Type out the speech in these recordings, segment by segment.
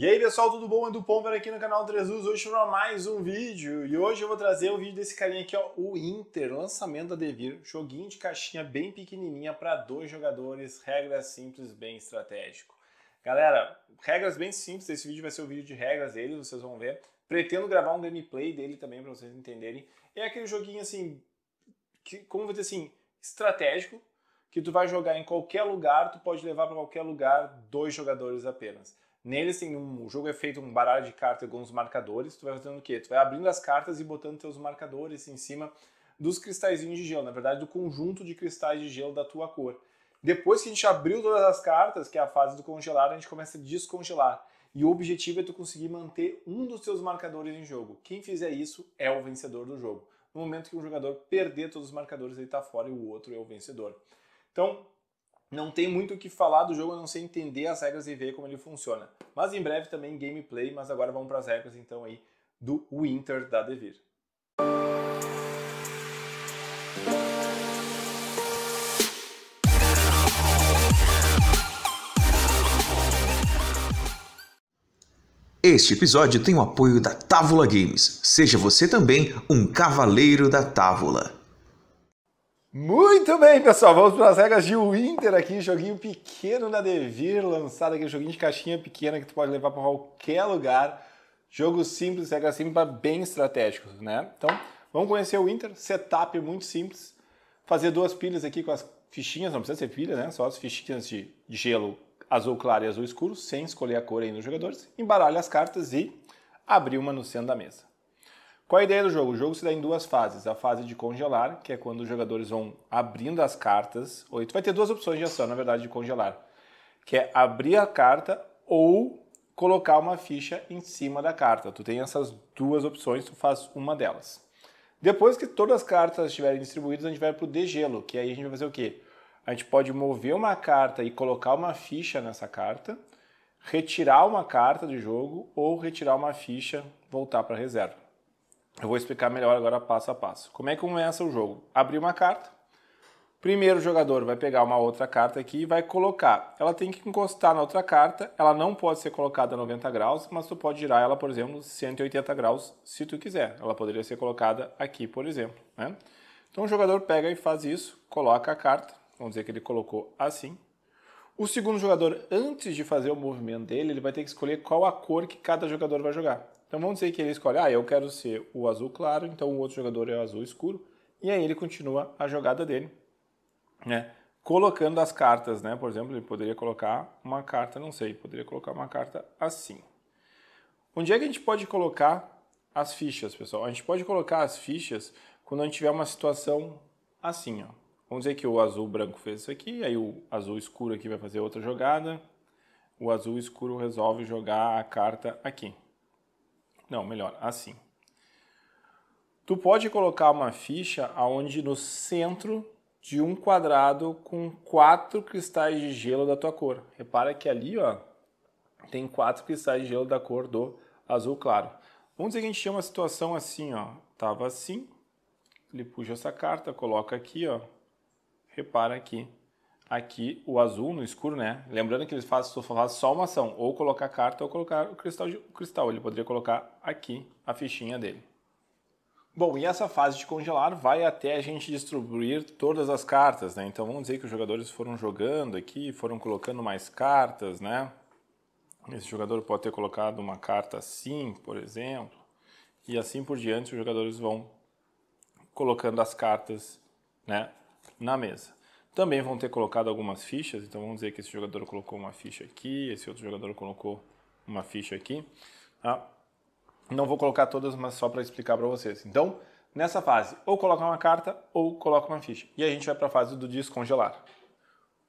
E aí pessoal, tudo bom? Edu Pomper aqui no canal 3 Us. hoje para mais um vídeo. E hoje eu vou trazer o um vídeo desse carinha aqui, ó, o Inter, lançamento da Devir, joguinho de caixinha bem pequenininha para dois jogadores, regras simples, bem estratégico. Galera, regras bem simples, esse vídeo vai ser o vídeo de regras dele, vocês vão ver. Pretendo gravar um gameplay dele também para vocês entenderem. É aquele joguinho assim, que, como vou dizer assim, estratégico, que tu vai jogar em qualquer lugar, tu pode levar para qualquer lugar dois jogadores apenas. Nele, assim, um, o jogo é feito um baralho de cartas com os marcadores. Tu vai fazendo o quê? Tu vai abrindo as cartas e botando teus marcadores em cima dos cristais de gelo, na verdade, do conjunto de cristais de gelo da tua cor. Depois que a gente abriu todas as cartas, que é a fase do congelar, a gente começa a descongelar. E o objetivo é tu conseguir manter um dos seus marcadores em jogo. Quem fizer isso é o vencedor do jogo. No momento que um jogador perder todos os marcadores, ele está fora e o outro é o vencedor. Então, não tem muito o que falar do jogo a não ser entender as regras e ver como ele funciona. Mas em breve também gameplay, mas agora vamos para as regras então aí do Winter da Devir. Este episódio tem o apoio da Távola Games. Seja você também um cavaleiro da Távola. Muito bem, pessoal, vamos para as regras de Winter aqui, joguinho pequeno da Devir, lançado aqui, joguinho de caixinha pequena que tu pode levar para qualquer lugar. Jogo simples, regra simples, bem estratégico, né? Então, vamos conhecer o Winter, setup muito simples, fazer duas pilhas aqui com as fichinhas, não precisa ser pilha, né? Só as fichinhas de gelo azul claro e azul escuro, sem escolher a cor aí nos jogadores, Embaralhar as cartas e abrir uma no centro da mesa. Qual a ideia do jogo? O jogo se dá em duas fases. A fase de congelar, que é quando os jogadores vão abrindo as cartas. Ou tu vai ter duas opções de ação, na verdade, de congelar. Que é abrir a carta ou colocar uma ficha em cima da carta. Tu tem essas duas opções, tu faz uma delas. Depois que todas as cartas estiverem distribuídas, a gente vai para o degelo, que aí a gente vai fazer o quê? A gente pode mover uma carta e colocar uma ficha nessa carta, retirar uma carta do jogo ou retirar uma ficha, voltar para a reserva. Eu vou explicar melhor agora passo a passo. Como é que começa o jogo? Abri uma carta. Primeiro jogador vai pegar uma outra carta aqui e vai colocar. Ela tem que encostar na outra carta, ela não pode ser colocada a 90 graus, mas tu pode girar ela, por exemplo, 180 graus se tu quiser. Ela poderia ser colocada aqui, por exemplo. Né? Então o jogador pega e faz isso, coloca a carta, vamos dizer que ele colocou assim. O segundo jogador, antes de fazer o movimento dele, ele vai ter que escolher qual a cor que cada jogador vai jogar. Então vamos dizer que ele escolhe, ah, eu quero ser o azul claro, então o outro jogador é o azul escuro, e aí ele continua a jogada dele, né? Colocando as cartas, né? Por exemplo, ele poderia colocar uma carta, não sei, poderia colocar uma carta assim. Onde é que a gente pode colocar as fichas, pessoal? A gente pode colocar as fichas quando a gente tiver uma situação assim, ó. Vamos dizer que o azul branco fez isso aqui, aí o azul escuro aqui vai fazer outra jogada. O azul escuro resolve jogar a carta aqui. Não, melhor, assim. Tu pode colocar uma ficha aonde no centro de um quadrado com quatro cristais de gelo da tua cor. Repara que ali, ó, tem quatro cristais de gelo da cor do azul claro. Vamos dizer que a gente tinha uma situação assim, ó. Tava assim, ele puxa essa carta, coloca aqui, ó. Repara aqui aqui o azul no escuro, né? Lembrando que ele faz, faz só uma ação, ou colocar a carta ou colocar o cristal, o cristal. Ele poderia colocar aqui a fichinha dele. Bom, e essa fase de congelar vai até a gente distribuir todas as cartas, né? Então vamos dizer que os jogadores foram jogando aqui, foram colocando mais cartas, né? Esse jogador pode ter colocado uma carta assim, por exemplo, e assim por diante os jogadores vão colocando as cartas, né, na mesa também vão ter colocado algumas fichas, então vamos dizer que esse jogador colocou uma ficha aqui, esse outro jogador colocou uma ficha aqui. Tá? não vou colocar todas, mas só para explicar para vocês. Então, nessa fase, ou coloca uma carta ou coloca uma ficha. E a gente vai para a fase do descongelar.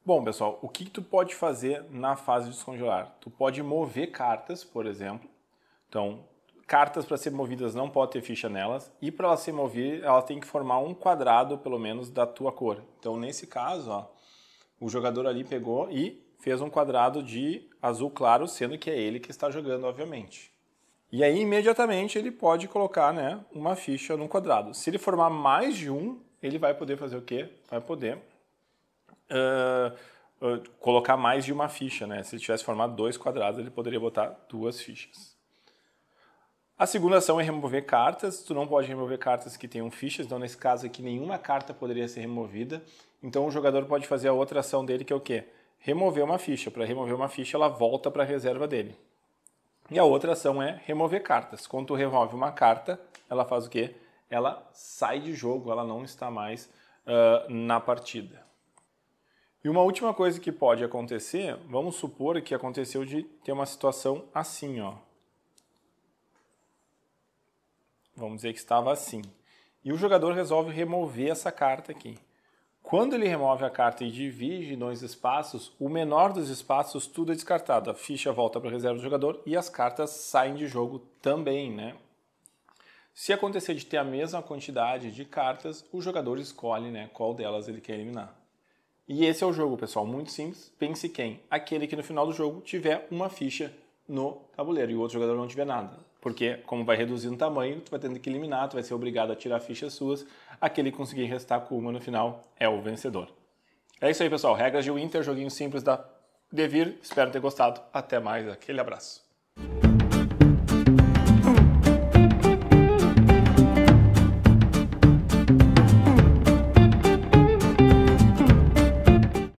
Bom, pessoal, o que, que tu pode fazer na fase de descongelar? Tu pode mover cartas, por exemplo. Então, cartas para ser movidas não pode ter ficha nelas e para ela ser movida ela tem que formar um quadrado pelo menos da tua cor. Então nesse caso, ó, o jogador ali pegou e fez um quadrado de azul claro, sendo que é ele que está jogando, obviamente. E aí imediatamente ele pode colocar, né, uma ficha num quadrado. Se ele formar mais de um, ele vai poder fazer o quê? Vai poder uh, uh, colocar mais de uma ficha, né? Se ele tivesse formado dois quadrados, ele poderia botar duas fichas. A segunda ação é remover cartas. Tu não pode remover cartas que tenham fichas, então nesse caso aqui nenhuma carta poderia ser removida. Então o jogador pode fazer a outra ação dele que é o quê? Remover uma ficha. Para remover uma ficha, ela volta para a reserva dele. E a outra ação é remover cartas. Quando tu remove uma carta, ela faz o quê? Ela sai de jogo, ela não está mais uh, na partida. E uma última coisa que pode acontecer, vamos supor que aconteceu de ter uma situação assim, ó. Vamos dizer que estava assim. E o jogador resolve remover essa carta aqui. Quando ele remove a carta e divide dois espaços, o menor dos espaços tudo é descartado. A ficha volta para a reserva do jogador e as cartas saem de jogo também, né? Se acontecer de ter a mesma quantidade de cartas, o jogador escolhe né, qual delas ele quer eliminar. E esse é o jogo, pessoal, muito simples. Pense quem? Aquele que no final do jogo tiver uma ficha no tabuleiro e o outro jogador não tiver nada. Porque, como vai reduzindo o tamanho, tu vai tendo que eliminar, tu vai ser obrigado a tirar fichas suas. Aquele que conseguir restar com uma no final é o vencedor. É isso aí, pessoal. Regras de Winter, joguinho simples da Devir. Espero ter gostado. Até mais. Aquele abraço.